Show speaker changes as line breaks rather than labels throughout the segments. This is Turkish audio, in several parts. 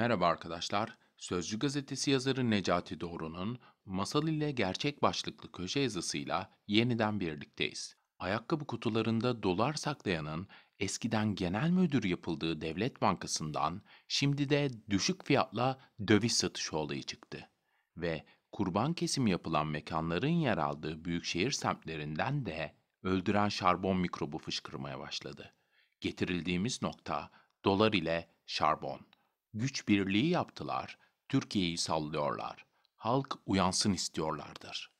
Merhaba arkadaşlar. Sözcü gazetesi yazarı Necati Doğru'nun Masal ile Gerçek başlıklı köşe yazısıyla yeniden birlikteyiz. Ayakkabı kutularında dolar saklayanın eskiden genel müdür yapıldığı Devlet Bankası'ndan şimdi de düşük fiyatla döviz satışı olayı çıktı. Ve kurban kesimi yapılan mekanların yer aldığı büyükşehir semtlerinden de öldüren şarbon mikrobu fışkırmaya başladı. Getirildiğimiz nokta dolar ile şarbon güç birliği yaptılar, Türkiye'yi sallıyorlar. Halk uyansın istiyorlardır.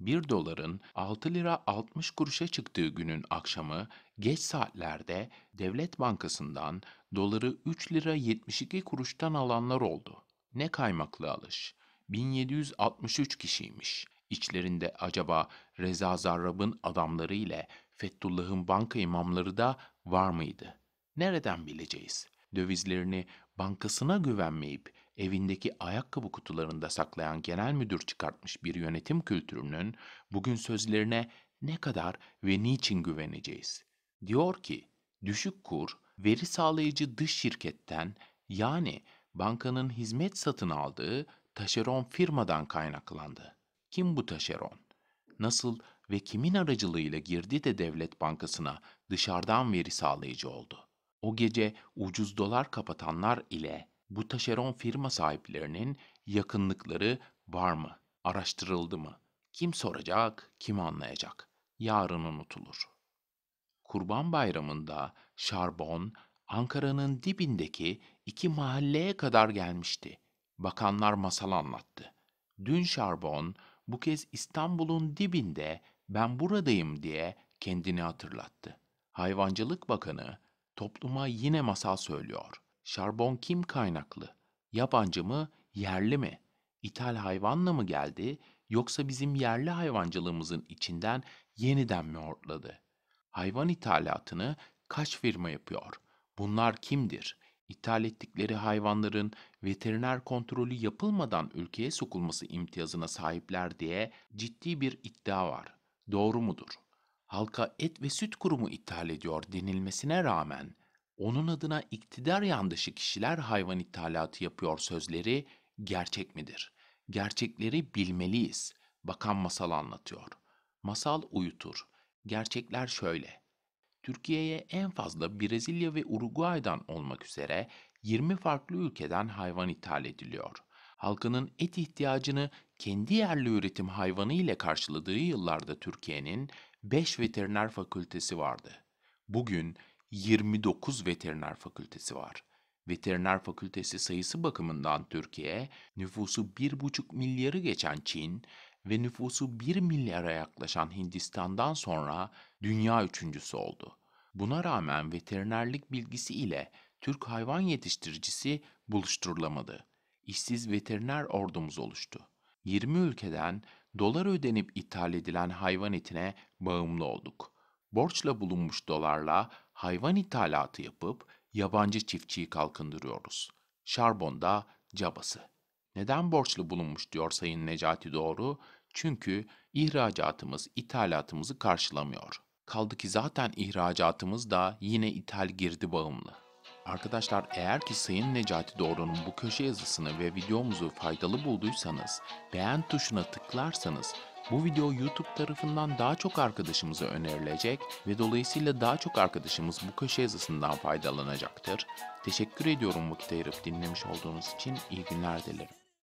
1 doların 6 lira 60 kuruşa çıktığı günün akşamı geç saatlerde Devlet Bankası'ndan doları 3 lira 72 kuruştan alanlar oldu. Ne kaymaklı alış. 1763 kişiymiş. İçlerinde acaba Reza Zarrab'ın adamları ile Fethullah'ın banka imamları da var mıydı? Nereden bileceğiz? Dövizlerini bankasına güvenmeyip evindeki ayakkabı kutularında saklayan genel müdür çıkartmış bir yönetim kültürünün bugün sözlerine ne kadar ve niçin güveneceğiz? Diyor ki, düşük kur veri sağlayıcı dış şirketten yani bankanın hizmet satın aldığı taşeron firmadan kaynaklandı. Kim bu taşeron? Nasıl ve kimin aracılığıyla girdi de devlet bankasına dışarıdan veri sağlayıcı oldu? O gece ucuz dolar kapatanlar ile bu taşeron firma sahiplerinin yakınlıkları var mı? Araştırıldı mı? Kim soracak, kim anlayacak? Yarın unutulur. Kurban Bayramı'nda Şarbon, Ankara'nın dibindeki iki mahalleye kadar gelmişti. Bakanlar masal anlattı. Dün Şarbon bu kez İstanbul'un dibinde ben buradayım diye kendini hatırlattı. Hayvancılık Bakanı topluma yine masal söylüyor. Şarbon kim kaynaklı? Yabancı mı, yerli mi? İthal hayvanla mı geldi yoksa bizim yerli hayvancılığımızın içinden yeniden mi ortladı? Hayvan ithalatını kaç firma yapıyor? Bunlar kimdir? İthal ettikleri hayvanların veteriner kontrolü yapılmadan ülkeye sokulması imtiyazına sahipler diye ciddi bir iddia var. Doğru mudur?'' halka et ve süt kurumu ithal ediyor denilmesine rağmen onun adına iktidar yandışı kişiler hayvan ithalatı yapıyor sözleri gerçek midir? Gerçekleri bilmeliyiz. Bakan masal anlatıyor. Masal uyutur. Gerçekler şöyle. Türkiye'ye en fazla Brezilya ve Uruguay'dan olmak üzere 20 farklı ülkeden hayvan ithal ediliyor. Halkının et ihtiyacını kendi yerli üretim hayvanı ile karşıladığı yıllarda Türkiye'nin 5 veteriner fakültesi vardı. Bugün 29 veteriner fakültesi var. Veteriner fakültesi sayısı bakımından Türkiye, nüfusu 1,5 milyarı geçen Çin ve nüfusu 1 milyara yaklaşan Hindistan'dan sonra dünya üçüncüsü oldu. Buna rağmen veterinerlik bilgisi ile Türk hayvan yetiştiricisi buluşturulamadı. İşsiz veteriner ordumuz oluştu. 20 ülkeden dolar ödenip ithal edilen hayvan etine bağımlı olduk. Borçla bulunmuş dolarla hayvan ithalatı yapıp yabancı çiftçiyi kalkındırıyoruz. Şarbonda cabası. Neden borçlu bulunmuş diyor Sayın Necati Doğru? Çünkü ihracatımız ithalatımızı karşılamıyor. Kaldı ki zaten ihracatımız da yine ithal girdi bağımlı. Arkadaşlar eğer ki Sayın Necati Doğru'nun bu köşe yazısını ve videomuzu faydalı bulduysanız, beğen tuşuna tıklarsanız bu video YouTube tarafından daha çok arkadaşımıza önerilecek ve dolayısıyla daha çok arkadaşımız bu köşe yazısından faydalanacaktır. Teşekkür ediyorum vakit ayırıp dinlemiş olduğunuz için iyi günler dilerim.